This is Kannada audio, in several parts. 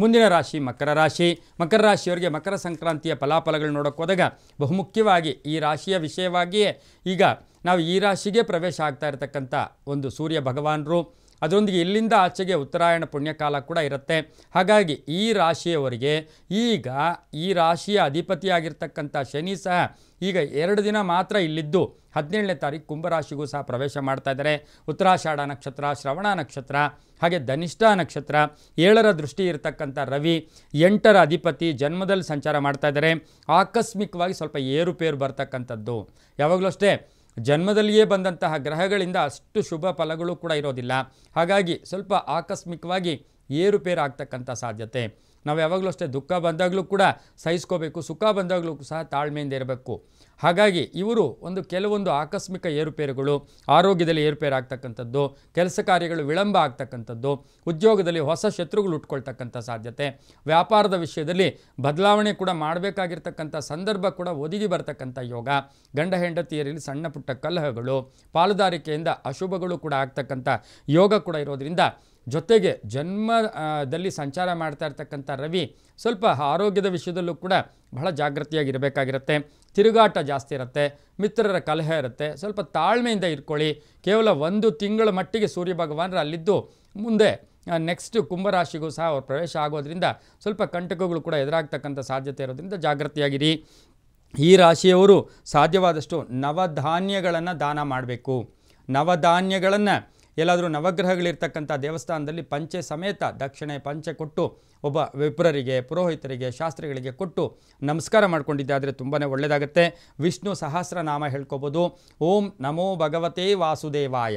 ಮುಂದಿನ ರಾಶಿ ಮಕರ ರಾಶಿ ಮಕರ ರಾಶಿಯವರಿಗೆ ಮಕರ ಸಂಕ್ರಾಂತಿಯ ಫಲಾಫಲಗಳು ನೋಡೋಕ್ಕೋದಾಗ ಬಹುಮುಖ್ಯವಾಗಿ ಈ ರಾಶಿಯ ವಿಷಯವಾಗಿಯೇ ಈಗ ನಾವು ಈ ರಾಶಿಗೆ ಪ್ರವೇಶ ಆಗ್ತಾ ಇರತಕ್ಕಂಥ ಒಂದು ಸೂರ್ಯ ಭಗವಾನರು ಅದರೊಂದಿಗೆ ಇಲ್ಲಿಂದ ಆಚೆಗೆ ಉತ್ತರಾಯಣ ಪುಣ್ಯಕಾಲ ಕೂಡ ಇರುತ್ತೆ ಹಾಗಾಗಿ ಈ ರಾಶಿಯವರಿಗೆ ಈಗ ಈ ರಾಶಿಯ ಅಧಿಪತಿಯಾಗಿರ್ತಕ್ಕಂಥ ಶನಿ ಸಹ ಈಗ ಎರಡು ದಿನ ಮಾತ್ರ ಇಲ್ಲಿದ್ದು ಹದಿನೇಳನೇ ತಾರೀಕು ಕುಂಭರಾಶಿಗೂ ಸಹ ಪ್ರವೇಶ ಮಾಡ್ತಾ ಇದ್ದಾರೆ ಉತ್ತರಾಷಾಢ ನಕ್ಷತ್ರ ಶ್ರವಣ ನಕ್ಷತ್ರ ಹಾಗೆ ಧನಿಷ್ಠ ನಕ್ಷತ್ರ ಏಳರ ದೃಷ್ಟಿ ಇರತಕ್ಕಂಥ ರವಿ ಎಂಟರ ಅಧಿಪತಿ ಜನ್ಮದಲ್ಲಿ ಸಂಚಾರ ಮಾಡ್ತಾ ಇದ್ದಾರೆ ಆಕಸ್ಮಿಕವಾಗಿ ಸ್ವಲ್ಪ ಏರುಪೇರು ಬರ್ತಕ್ಕಂಥದ್ದು ಯಾವಾಗಲೂ ಅಷ್ಟೇ ಜನ್ಮದಲ್ಲಿಯೇ ಬಂದಂತಹ ಗ್ರಹಗಳಿಂದ ಅಷ್ಟು ಶುಭ ಫಲಗಳು ಕೂಡ ಇರೋದಿಲ್ಲ ಹಾಗಾಗಿ ಸ್ವಲ್ಪ ಆಕಸ್ಮಿಕವಾಗಿ ಏರುಪೇರಾಗ್ತಕ್ಕಂಥ ಸಾಧ್ಯತೆ ನಾವು ಯಾವಾಗಲೂ ಅಷ್ಟೇ ದುಃಖ ಬಂದಾಗಲೂ ಕೂಡ ಸಹಿಸ್ಕೋಬೇಕು ಸುಖ ಬಂದಾಗಲೂ ಸಹ ತಾಳ್ಮೆಯಿಂದ ಇರಬೇಕು ಹಾಗಾಗಿ ಇವರು ಒಂದು ಕೆಲವೊಂದು ಆಕಸ್ಮಿಕ ಏರುಪೇರುಗಳು ಆರೋಗ್ಯದಲ್ಲಿ ಏರುಪೇರು ಆಗ್ತಕ್ಕಂಥದ್ದು ಕೆಲಸ ಕಾರ್ಯಗಳು ವಿಳಂಬ ಆಗ್ತಕ್ಕಂಥದ್ದು ಉದ್ಯೋಗದಲ್ಲಿ ಹೊಸ ಶತ್ರುಗಳು ಉಟ್ಕೊಳ್ತಕ್ಕಂಥ ಸಾಧ್ಯತೆ ವ್ಯಾಪಾರದ ವಿಷಯದಲ್ಲಿ ಬದಲಾವಣೆ ಕೂಡ ಮಾಡಬೇಕಾಗಿರ್ತಕ್ಕಂಥ ಸಂದರ್ಭ ಕೂಡ ಒದಗಿ ಬರ್ತಕ್ಕಂಥ ಯೋಗ ಗಂಡ ಹೆಂಡತಿಯರಲ್ಲಿ ಸಣ್ಣ ಪುಟ್ಟ ಕಲಹಗಳು ಪಾಲುದಾರಿಕೆಯಿಂದ ಅಶುಭಗಳು ಕೂಡ ಆಗ್ತಕ್ಕಂಥ ಯೋಗ ಕೂಡ ಇರೋದರಿಂದ ಜೊತೆಗೆ ಜನ್ಮದಲ್ಲಿ ಸಂಚಾರ ಮಾಡ್ತಾ ಇರ್ತಕ್ಕಂಥ ರವಿ ಸ್ವಲ್ಪ ಆರೋಗ್ಯದ ವಿಷಯದಲ್ಲೂ ಕೂಡ ಬಹಳ ಇರಬೇಕಾಗಿರುತ್ತೆ ತಿರುಗಾಟ ಜಾಸ್ತಿ ಇರುತ್ತೆ ಮಿತ್ರರ ಕಲಹೆ ಇರುತ್ತೆ ಸ್ವಲ್ಪ ತಾಳ್ಮೆಯಿಂದ ಇರ್ಕೊಳ್ಳಿ ಕೇವಲ ಒಂದು ತಿಂಗಳ ಮಟ್ಟಿಗೆ ಸೂರ್ಯ ಭಗವಾನರು ಅಲ್ಲಿದ್ದು ಮುಂದೆ ನೆಕ್ಸ್ಟ್ ಕುಂಭರಾಶಿಗೂ ಸಹ ಅವ್ರು ಪ್ರವೇಶ ಆಗೋದ್ರಿಂದ ಸ್ವಲ್ಪ ಕಂಟಕಗಳು ಕೂಡ ಎದುರಾಗ್ತಕ್ಕಂಥ ಸಾಧ್ಯತೆ ಇರೋದ್ರಿಂದ ಜಾಗೃತಿಯಾಗಿರಿ ಈ ರಾಶಿಯವರು ಸಾಧ್ಯವಾದಷ್ಟು ನವಧಾನ್ಯಗಳನ್ನು ದಾನ ಮಾಡಬೇಕು ನವಧಾನ್ಯಗಳನ್ನು ಎಲ್ಲಾದರೂ ನವಗ್ರಹಗಳಿರ್ತಕ್ಕಂಥ ದೇವಸ್ಥಾನದಲ್ಲಿ ಪಂಚೆ ಸಮೇತ ದಕ್ಷಿಣೆ ಪಂಚೆ ಕೊಟ್ಟು ಒಬ್ಬ ವಿಪ್ರರಿಗೆ ಪುರೋಹಿತರಿಗೆ ಶಾಸ್ತ್ರಿಗಳಿಗೆ ಕೊಟ್ಟು ನಮಸ್ಕಾರ ಮಾಡ್ಕೊಂಡಿದ್ದೆ ಆದರೆ ತುಂಬಾ ಒಳ್ಳೆಯದಾಗುತ್ತೆ ವಿಷ್ಣು ಸಹಸ್ರನಾಮ ಹೇಳ್ಕೊಬೋದು ಓಂ ನಮೋ ಭಗವತೆ ವಾಸುದೇವಾಯ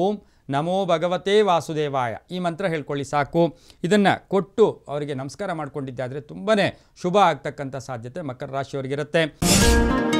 ಓಂ ನಮೋ ಭಗವತೇ ವಾಸುದೇವಾಯ ಈ ಮಂತ್ರ ಹೇಳ್ಕೊಳ್ಳಿ ಸಾಕು ಇದನ್ನು ಕೊಟ್ಟು ಅವರಿಗೆ ನಮಸ್ಕಾರ ಮಾಡ್ಕೊಂಡಿದ್ದೆ ಆದರೆ ತುಂಬಾ ಶುಭ ಆಗ್ತಕ್ಕಂಥ ಸಾಧ್ಯತೆ ಮಕರ ರಾಶಿಯವರಿಗಿರುತ್ತೆ